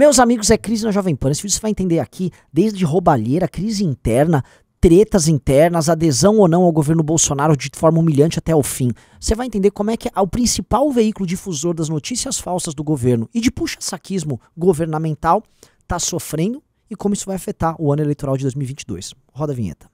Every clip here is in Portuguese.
Meus amigos, é crise na Jovem Pan. Esse vídeo você vai entender aqui, desde roubalheira, crise interna, tretas internas, adesão ou não ao governo Bolsonaro de forma humilhante até o fim. Você vai entender como é que é o principal veículo difusor das notícias falsas do governo e de puxa-saquismo governamental está sofrendo e como isso vai afetar o ano eleitoral de 2022. Roda a vinheta.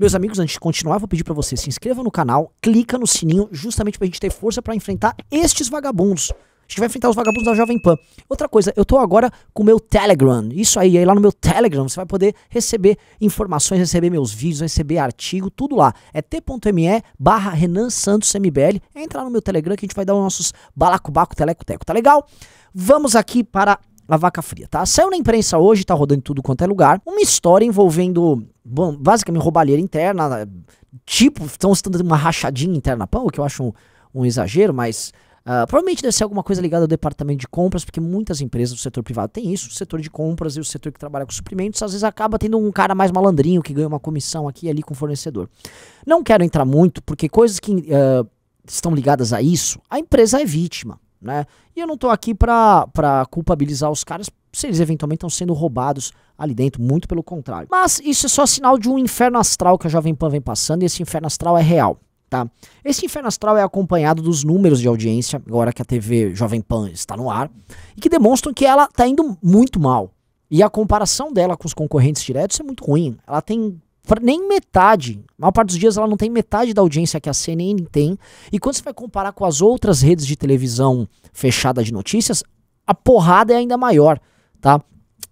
Meus amigos, antes de continuar, vou pedir para você se inscreva no canal, clica no sininho, justamente pra gente ter força para enfrentar estes vagabundos. A gente vai enfrentar os vagabundos da Jovem Pan. Outra coisa, eu tô agora com o meu Telegram. Isso aí, aí lá no meu Telegram você vai poder receber informações, receber meus vídeos, receber artigo, tudo lá. É t.me barra Renan Santos MBL. É entrar no meu Telegram que a gente vai dar os nossos balacobaco teleco teco. Tá legal? Vamos aqui para na vaca fria, tá? Saiu na imprensa hoje, tá rodando em tudo quanto é lugar, uma história envolvendo, bom, basicamente roubalheira interna, tipo, estão dando uma rachadinha interna pão, o que eu acho um, um exagero, mas Uh, provavelmente deve ser alguma coisa ligada ao departamento de compras, porque muitas empresas do setor privado têm isso, o setor de compras e o setor que trabalha com suprimentos, às vezes acaba tendo um cara mais malandrinho que ganha uma comissão aqui e ali com o fornecedor. Não quero entrar muito, porque coisas que uh, estão ligadas a isso, a empresa é vítima né? E eu não estou aqui para culpabilizar os caras se eles eventualmente estão sendo roubados ali dentro, muito pelo contrário. Mas isso é só sinal de um inferno astral que a Jovem Pan vem passando e esse inferno astral é real. Tá? Esse inferno astral é acompanhado dos números de audiência, agora que a TV Jovem Pan está no ar, e que demonstram que ela está indo muito mal. E a comparação dela com os concorrentes diretos é muito ruim. Ela tem nem metade, a maior parte dos dias ela não tem metade da audiência que a CNN tem. E quando você vai comparar com as outras redes de televisão fechada de notícias, a porrada é ainda maior, tá?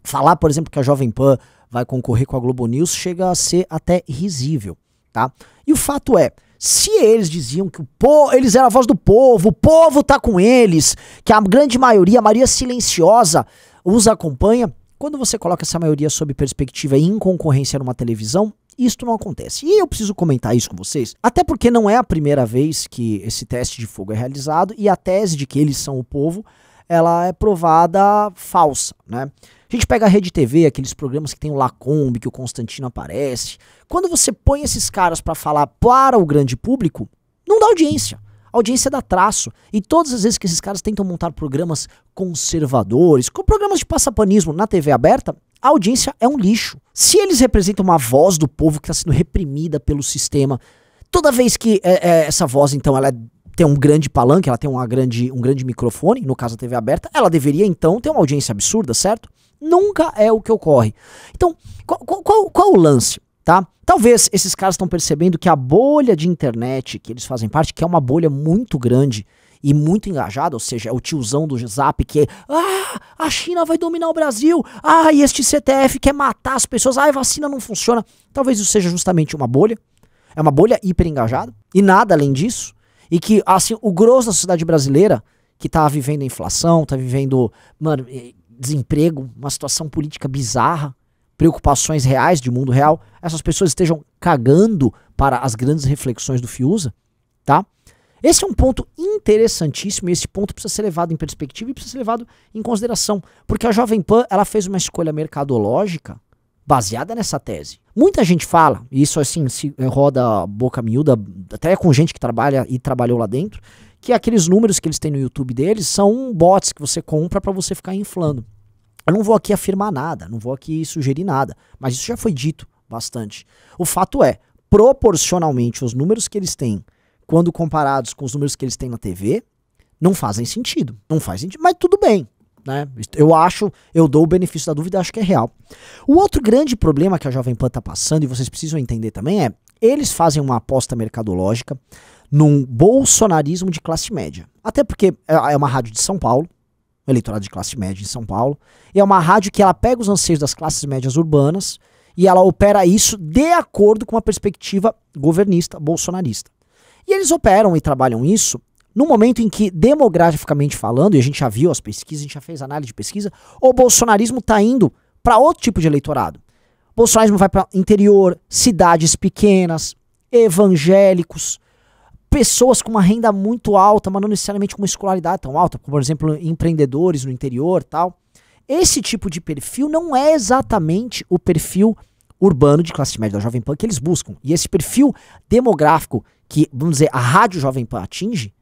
Falar, por exemplo, que a Jovem Pan vai concorrer com a Globo News chega a ser até risível, tá? E o fato é, se eles diziam que o povo, eles eram a voz do povo, o povo tá com eles, que a grande maioria, a maioria silenciosa os acompanha, quando você coloca essa maioria sob perspectiva em concorrência numa televisão, isto não acontece. E eu preciso comentar isso com vocês, até porque não é a primeira vez que esse teste de fogo é realizado e a tese de que eles são o povo, ela é provada falsa, né? A gente pega a Rede TV, aqueles programas que tem o Lacombe, que o Constantino aparece. Quando você põe esses caras para falar para o grande público, não dá audiência audiência dá traço. E todas as vezes que esses caras tentam montar programas conservadores, com programas de passapanismo na TV aberta, a audiência é um lixo. Se eles representam uma voz do povo que está sendo reprimida pelo sistema, toda vez que é, é, essa voz, então, ela é, tem um grande palanque, ela tem uma grande, um grande microfone, no caso a TV aberta, ela deveria, então, ter uma audiência absurda, certo? Nunca é o que ocorre. Então, qual, qual, qual o lance? tá? Talvez esses caras estão percebendo que a bolha de internet que eles fazem parte, que é uma bolha muito grande e muito engajada, ou seja, é o tiozão do Zap que é, ah, a China vai dominar o Brasil, ah, e este CTF quer matar as pessoas, ah, a vacina não funciona. Talvez isso seja justamente uma bolha, é uma bolha hiper engajada e nada além disso, e que assim, o grosso da sociedade brasileira que tá vivendo inflação, tá vivendo, mano, eh, desemprego, uma situação política bizarra, preocupações reais de mundo real, essas pessoas estejam cagando para as grandes reflexões do Fiuza, tá? Esse é um ponto interessantíssimo e esse ponto precisa ser levado em perspectiva e precisa ser levado em consideração, porque a Jovem Pan ela fez uma escolha mercadológica baseada nessa tese. Muita gente fala, e isso assim se roda boca miúda, até com gente que trabalha e trabalhou lá dentro, que aqueles números que eles têm no YouTube deles são bots que você compra para você ficar inflando. Eu não vou aqui afirmar nada, não vou aqui sugerir nada, mas isso já foi dito bastante. O fato é, proporcionalmente, os números que eles têm, quando comparados com os números que eles têm na TV, não fazem sentido. Não faz sentido, mas tudo bem. Né? Eu acho, eu dou o benefício da dúvida, acho que é real. O outro grande problema que a Jovem Pan está passando, e vocês precisam entender também, é eles fazem uma aposta mercadológica num bolsonarismo de classe média. Até porque é, é uma rádio de São Paulo, eleitorado de classe média em São Paulo. E é uma rádio que ela pega os anseios das classes médias urbanas e ela opera isso de acordo com a perspectiva governista, bolsonarista. E eles operam e trabalham isso no momento em que, demograficamente falando, e a gente já viu as pesquisas, a gente já fez análise de pesquisa, o bolsonarismo está indo para outro tipo de eleitorado. O bolsonarismo vai para interior, cidades pequenas, evangélicos, pessoas com uma renda muito alta, mas não necessariamente com uma escolaridade tão alta, como, por exemplo, empreendedores no interior tal. Esse tipo de perfil não é exatamente o perfil urbano de classe média da Jovem Pan que eles buscam. E esse perfil demográfico que, vamos dizer, a rádio Jovem Pan atinge,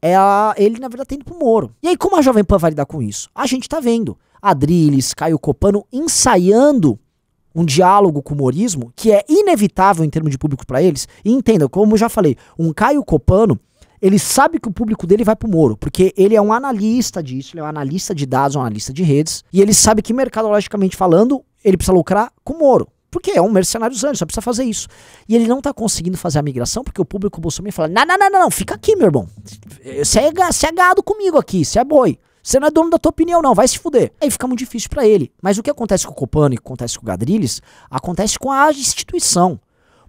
ela, é ele na verdade tá pro Moro. E aí, como a Jovem Pan vai lidar com isso? A gente tá vendo Adrilles, Caio Copano ensaiando um diálogo com o humorismo que é inevitável em termos de público para eles. E entenda, como eu já falei, um Caio Copano, ele sabe que o público dele vai pro Moro, porque ele é um analista disso, ele é um analista de dados, um analista de redes, e ele sabe que mercadologicamente falando, ele precisa lucrar com o Moro. Porque é um mercenário anjo, só precisa fazer isso. E ele não tá conseguindo fazer a migração, porque o público bolsonaro fala: não, não, não, não, fica aqui, meu irmão. Você é, é gado comigo aqui, você é boi. Você não é dono da tua opinião, não, vai se fuder. Aí fica muito difícil para ele. Mas o que acontece com o Copano e o que acontece com o Gadrilles, acontece com a instituição.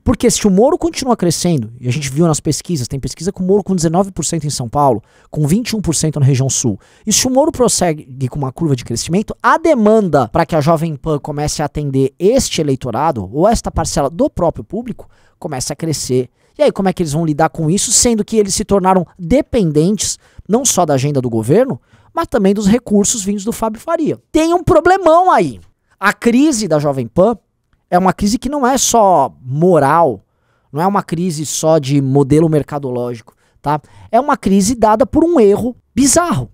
Porque se o Moro continua crescendo, e a gente viu nas pesquisas, tem pesquisa com o Moro com 19% em São Paulo, com 21% na região sul. E se o Moro prossegue com uma curva de crescimento, a demanda para que a Jovem Pan comece a atender este eleitorado ou esta parcela do próprio público começa a crescer e aí, como é que eles vão lidar com isso, sendo que eles se tornaram dependentes não só da agenda do governo, mas também dos recursos vindos do Fábio Faria? Tem um problemão aí. A crise da Jovem Pan é uma crise que não é só moral, não é uma crise só de modelo mercadológico, tá? É uma crise dada por um erro bizarro.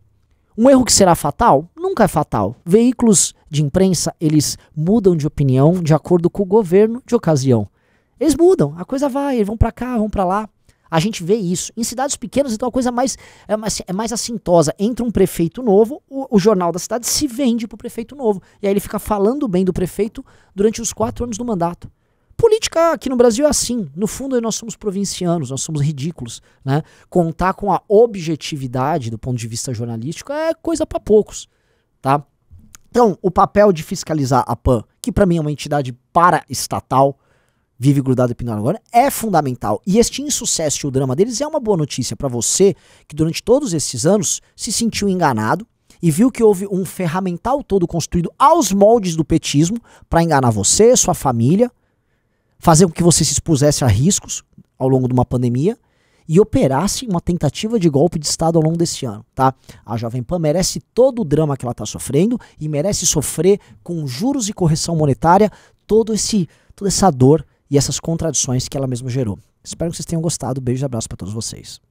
Um erro que será fatal? Nunca é fatal. Veículos de imprensa, eles mudam de opinião de acordo com o governo de ocasião. Eles mudam, a coisa vai, eles vão para cá, vão para lá. A gente vê isso. Em cidades pequenas, então a coisa mais, é, mais, é mais assintosa. Entra um prefeito novo, o, o jornal da cidade se vende pro prefeito novo. E aí ele fica falando bem do prefeito durante os quatro anos do mandato. Política aqui no Brasil é assim. No fundo, nós somos provincianos, nós somos ridículos. Né? Contar com a objetividade do ponto de vista jornalístico é coisa para poucos. Tá? Então, o papel de fiscalizar a PAN, que para mim é uma entidade para-estatal, vive grudado e pendurado agora é fundamental. E este insucesso e o drama deles é uma boa notícia para você que durante todos esses anos se sentiu enganado e viu que houve um ferramental todo construído aos moldes do petismo para enganar você, sua família, fazer com que você se expusesse a riscos ao longo de uma pandemia e operasse uma tentativa de golpe de Estado ao longo desse ano, tá? A Jovem Pan merece todo o drama que ela está sofrendo e merece sofrer com juros e correção monetária todo esse toda essa dor e essas contradições que ela mesma gerou. Espero que vocês tenham gostado. Beijo e abraço para todos vocês.